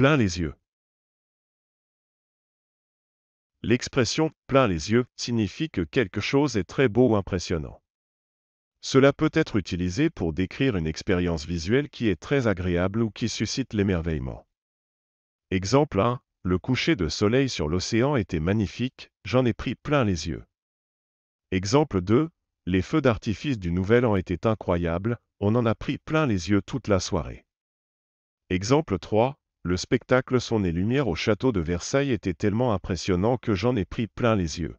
plein les yeux. L'expression plein les yeux signifie que quelque chose est très beau ou impressionnant. Cela peut être utilisé pour décrire une expérience visuelle qui est très agréable ou qui suscite l'émerveillement. Exemple 1. Le coucher de soleil sur l'océan était magnifique, j'en ai pris plein les yeux. Exemple 2. Les feux d'artifice du Nouvel An étaient incroyables, on en a pris plein les yeux toute la soirée. Exemple 3. Le spectacle Son et Lumière au château de Versailles était tellement impressionnant que j'en ai pris plein les yeux.